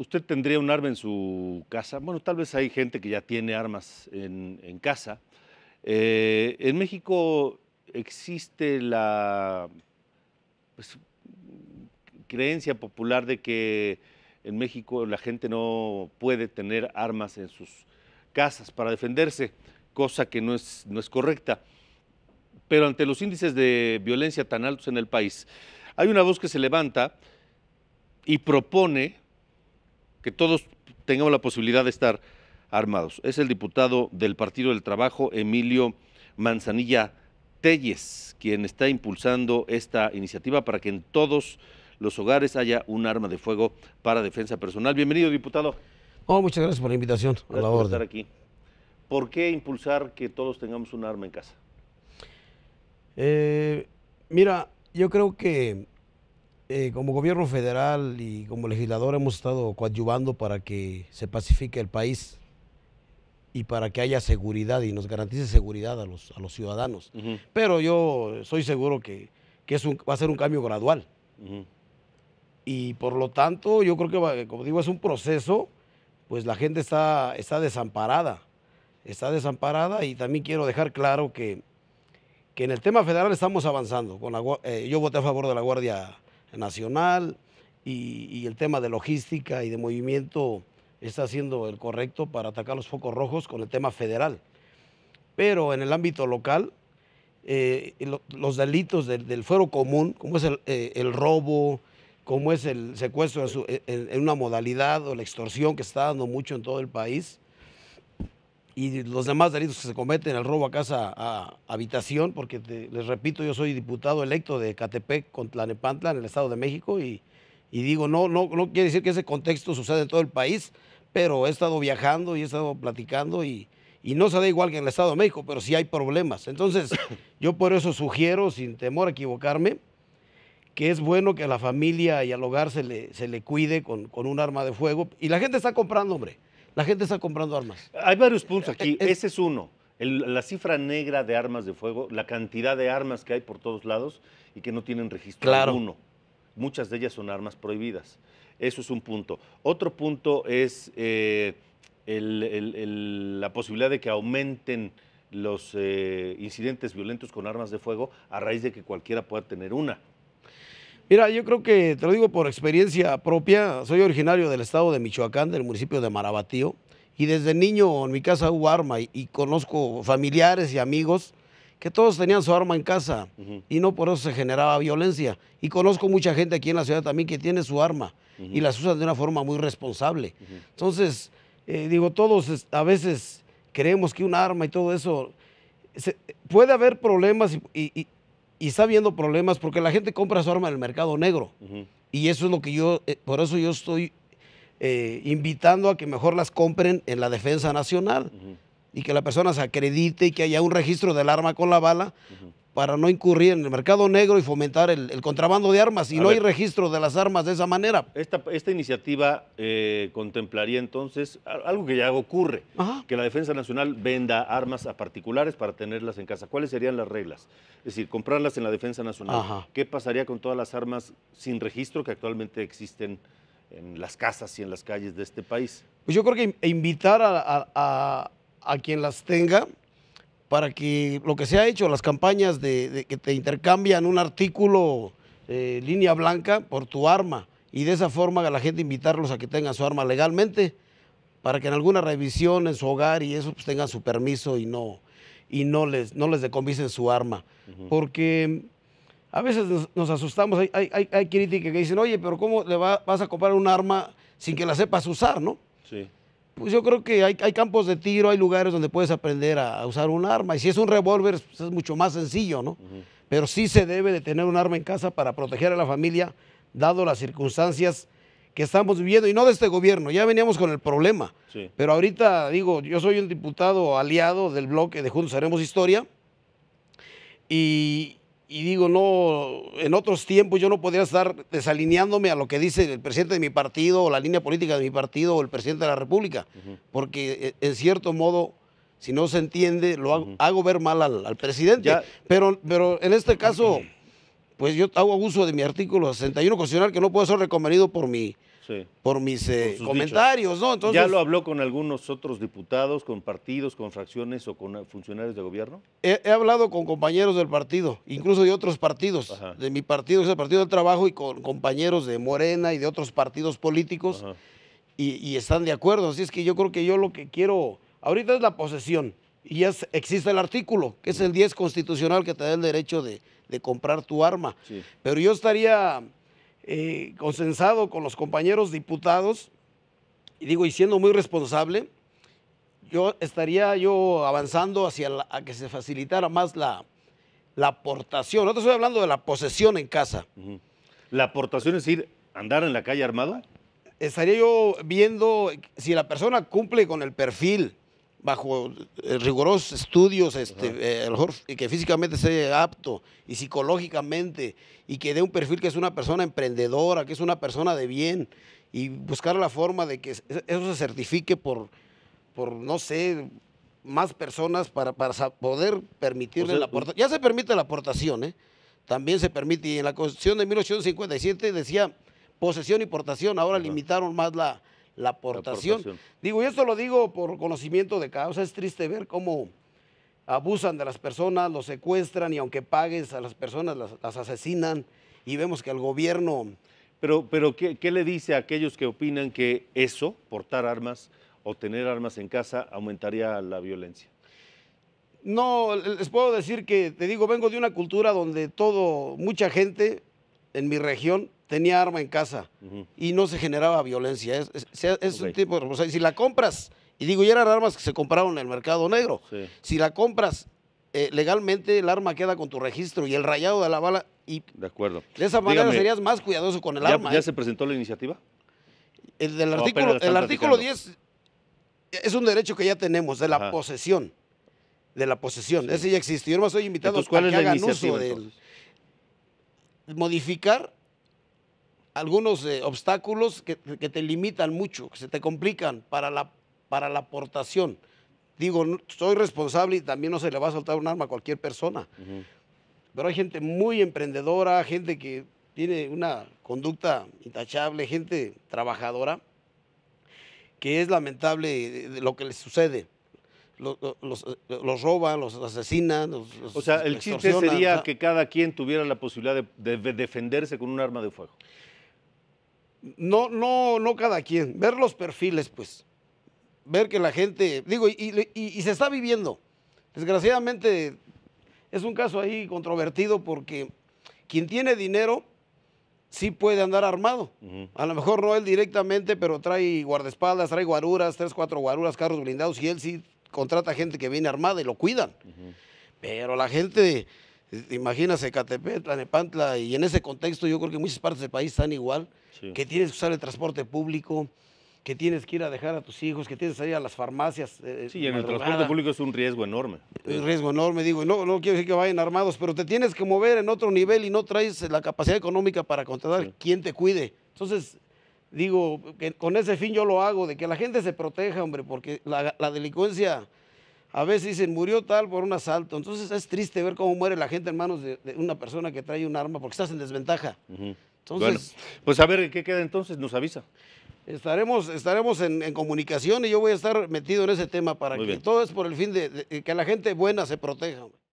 ¿Usted tendría un arma en su casa? Bueno, tal vez hay gente que ya tiene armas en, casa. Eh, en México existe la pues, creencia popular de que en México la gente no puede tener armas en sus casas para defenderse, cosa que no es, no es correcta. Pero ante los índices de violencia tan altos en el país, hay una voz que se levanta y propone que todos tengamos la posibilidad de estar armados. Es el diputado del Partido del Trabajo, Emilio Manzanilla Telles, quien está impulsando esta iniciativa para que en todos los hogares haya un arma de fuego para defensa personal. Bienvenido, diputado. Oh, muchas gracias por la invitación. Gracias a por estar aquí. ¿Por qué impulsar que todos tengamos un arma en casa? Eh, mira, yo creo que eh, como gobierno federal y como legislador hemos estado coadyuvando para que se pacifique el país y para que haya seguridad y nos garantice seguridad a los, a los ciudadanos. Pero yo soy seguro que, que va a ser un cambio gradual. Y por lo tanto, yo creo que, como digo, es un proceso, pues la gente está, está desamparada, está desamparada y también quiero dejar claro que, que en el tema federal estamos avanzando. Eh, yo voté a favor de la Guardia nacional y, el tema de logística y de movimiento está haciendo el correcto para atacar los focos rojos con el tema federal. Pero en el ámbito local, eh, los delitos del, fuero común, como es el, eh, robo, como es el secuestro en, una modalidad o la extorsión que está dando mucho en todo el país, y los demás delitos que se cometen, el robo a casa, a habitación, porque les repito, yo soy diputado electo de Catepec con Tlanepantla en el Estado de México y, digo, no, no, no quiere decir que ese contexto suceda en todo el país, pero he estado viajando y he estado platicando y, no se da igual que en el Estado de México, pero sí hay problemas. Entonces, yo por eso sugiero, sin temor a equivocarme, que es bueno que a la familia y al hogar se le, cuide con un arma de fuego. Y la gente está comprando, hombre la gente está comprando armas. Hay varios puntos aquí. Eh, eh, Ese es uno. la cifra negra de armas de fuego, la cantidad de armas que hay por todos lados y que no tienen registro claro. alguno. Muchas de ellas son armas prohibidas. Eso es un punto. Otro punto es eh, la posibilidad de que aumenten los incidentes violentos con armas de fuego a raíz de que cualquiera pueda tener una. Mira, yo creo que, te lo digo por experiencia propia, soy originario del estado de Michoacán, del municipio de Marabatío, y desde niño en mi casa hubo arma y, conozco familiares y amigos que todos tenían su arma en casa y no por eso se generaba violencia. Y conozco mucha gente aquí en la ciudad también que tiene su arma y las usa de una forma muy responsable. Entonces, eh, digo, todos a veces creemos que un arma y todo eso... Se, puede haber problemas y, y está habiendo problemas porque la gente compra su arma en el mercado negro. Y eso es lo que yo, eh, por eso yo estoy eh, invitando a que mejor las compren en la defensa nacional. Y que la persona se acredite y que haya un registro del arma con la bala, para no incurrir en el mercado negro y fomentar el, contrabando de armas. Y no hay registro de las armas de esa manera. Esta, iniciativa eh, contemplaría entonces algo que ya ocurre, que la Defensa Nacional venda armas a particulares para tenerlas en casa. ¿Cuáles serían las reglas? Es decir, comprarlas en la Defensa Nacional. ¿Qué pasaría con todas las armas sin registro que actualmente existen? en las casas y en las calles de este país. Pues yo creo que invitar a quien las tenga para que lo que se ha hecho, las campañas de, que te intercambian un artículo eh, línea blanca por tu arma y de esa forma a la gente invitarlos a que tengan su arma legalmente para que en alguna revisión en su hogar y eso pues tengan su permiso y no y no les no les su arma porque a veces nos, asustamos hay, hay, hay críticas que dicen oye pero cómo le vas a comprar un arma sin que la sepas usar no sí pues yo creo que hay, campos de tiro, hay lugares donde puedes aprender a, usar un arma. Y si es un revólver, pues, es mucho más sencillo, ¿no? Pero sí se debe de tener un arma en casa para proteger a la familia, dado las circunstancias que estamos viviendo, y no de este gobierno, ya veníamos con el problema. Pero ahorita, digo, yo soy un diputado aliado del bloque de Juntos Haremos Historia, y, y digo, no, en otros tiempos yo no podría estar desalineándome a lo que dice el presidente de mi partido o la línea política de mi partido o el presidente de la República, porque eh, en cierto modo, si no se entiende, lo hago, ver mal al, presidente. Pero, pero en este caso, pues yo hago uso de mi artículo 61 constitucional que no puedo ser reconvenido por mi por mis eh, comentarios, ¿no? ¿Ya lo habló con algunos otros diputados, con partidos, con fracciones o con eh, funcionarios de gobierno? He, hablado con compañeros del partido, incluso de otros partidos, de mi partido, que es el Partido del Trabajo, y con compañeros de Morena y de otros partidos políticos, y, están de acuerdo. Así es que yo creo que yo lo que quiero ahorita es la posesión. Y ya existe el artículo, que es el 10 constitucional que te da el derecho de, comprar tu arma. Pero yo estaría eh, consensado con los compañeros diputados, y digo, y siendo muy responsable, yo estaría yo avanzando hacia que se facilitara más la, la aportación. No te estoy hablando de la posesión en casa. ¿La aportación es ir andar en la calle armada? Estaría yo viendo si la persona cumple con el perfil, bajo eh, rigurosos estudios, este, eh, que físicamente sea apto y psicológicamente, y que dé un perfil que es una persona emprendedora, que es una persona de bien, y buscar la forma de que eso se certifique por, por no sé, más personas para, poder permitirle pues la aportación. Ya se permite la aportación, ¿eh? También se permite, y en la Constitución de 1857 decía posesión y portación, ahora limitaron más la, la aportación. Digo, y esto lo digo por conocimiento de causa, es triste ver cómo abusan de las personas, los secuestran y aunque pagues a las personas, las, asesinan y vemos que el gobierno... Pero, pero ¿qué, ¿qué, le dice a aquellos que opinan que eso, portar armas o tener armas en casa, aumentaría la violencia? No, les puedo decir que, te digo, vengo de una cultura donde todo, mucha gente en mi región tenía arma en casa y no se generaba violencia. Es, un tipo, o sea, si la compras, y digo, ya eran armas que se compraron en el mercado negro, si la compras eh, legalmente, el arma queda con tu registro y el rayado de la bala. de acuerdo. De esa manera serías más cuidadoso con el arma. ¿Ya ¿eh? se presentó la iniciativa? El, artículo, el artículo 10 es un derecho que ya tenemos, de la posesión. De la posesión, ese ya existe. Yo no soy invitado a que hagan uso Modificar algunos eh, obstáculos que, te limitan mucho, que se te complican para la, para la aportación. Digo, soy responsable y también no se le va a soltar un arma a cualquier persona. Pero hay gente muy emprendedora, gente que tiene una conducta intachable, gente trabajadora, que es lamentable lo que les sucede. Los, eh, los, roban, los asesinan. o sea, el chiste sería que cada quien tuviera la posibilidad de, defenderse con un arma de fuego no, no, no cada quien, ver los perfiles, pues, ver que la gente, digo, y, se está viviendo. Desgraciadamente es un caso ahí controvertido porque quien tiene dinero sí puede andar armado. A lo mejor no él directamente, pero trae guardaespaldas, trae guaruras, tres, cuatro guaruras, carros blindados y él sí contrata gente que viene armada y lo cuidan. Pero la gente imagínase catepetra Nepantla, y en ese contexto yo creo que muchas partes del país están igual, que tienes que usar el transporte público, que tienes que ir a dejar a tus hijos, que tienes que salir a las farmacias. Eh, sí, en el transporte público es un riesgo enorme. Un riesgo enorme, digo, no, no quiero decir que vayan armados, pero te tienes que mover en otro nivel y no traes la capacidad económica para contratar quién te cuide. Entonces, digo, que con ese fin yo lo hago, de que la gente se proteja, hombre, porque la, la delincuencia a veces dicen, murió tal por un asalto. Entonces es triste ver cómo muere la gente en manos de, una persona que trae un arma porque estás en desventaja. Entonces, pues a ver, ¿qué queda entonces? Nos avisa. Estaremos, estaremos en, comunicación y yo voy a estar metido en ese tema para que todo es por el fin de que la gente buena se proteja.